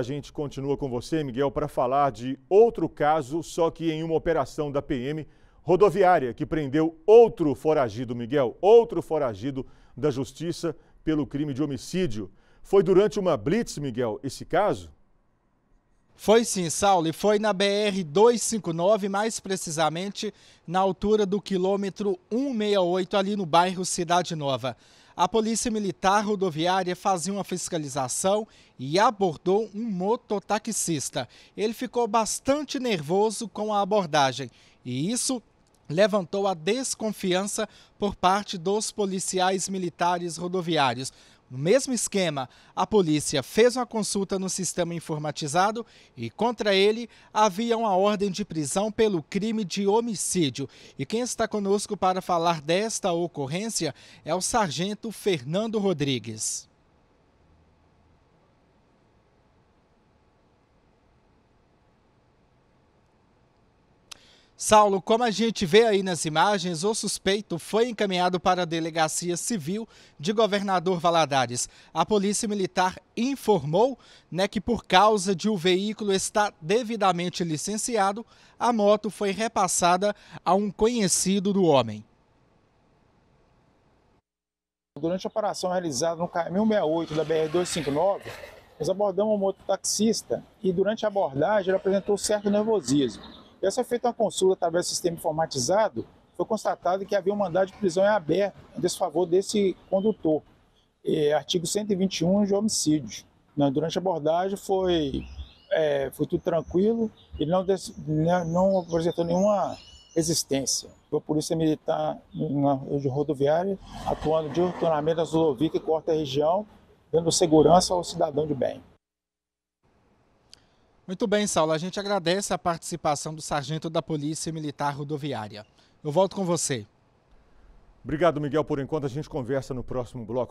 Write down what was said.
A gente continua com você, Miguel, para falar de outro caso, só que em uma operação da PM rodoviária, que prendeu outro foragido, Miguel, outro foragido da Justiça pelo crime de homicídio. Foi durante uma blitz, Miguel, esse caso? Foi sim, Saulo, e foi na BR-259, mais precisamente na altura do quilômetro 168, ali no bairro Cidade Nova. A Polícia Militar Rodoviária fazia uma fiscalização e abordou um mototaxista. Ele ficou bastante nervoso com a abordagem e isso levantou a desconfiança por parte dos policiais militares rodoviários. No mesmo esquema, a polícia fez uma consulta no sistema informatizado e contra ele havia uma ordem de prisão pelo crime de homicídio. E quem está conosco para falar desta ocorrência é o sargento Fernando Rodrigues. Saulo, como a gente vê aí nas imagens, o suspeito foi encaminhado para a Delegacia Civil de Governador Valadares. A Polícia Militar informou né, que, por causa de o veículo estar devidamente licenciado, a moto foi repassada a um conhecido do homem. Durante a operação realizada no caminho 68 da BR-259, nós abordamos um mototaxista e, durante a abordagem, ele apresentou certo nervosismo essa é feita uma consulta através do sistema informatizado, foi constatado que havia um mandado de prisão em aberto em desfavor desse condutor. É, artigo 121 de homicídio. Não, durante a abordagem foi, é, foi tudo tranquilo, ele não, né, não apresentou nenhuma resistência. A Polícia Militar na, de Rodoviária, atuando de retornamento da Zulovica e corta a região, dando segurança ao cidadão de bem. Muito bem, Saulo. A gente agradece a participação do sargento da Polícia Militar Rodoviária. Eu volto com você. Obrigado, Miguel. Por enquanto, a gente conversa no próximo bloco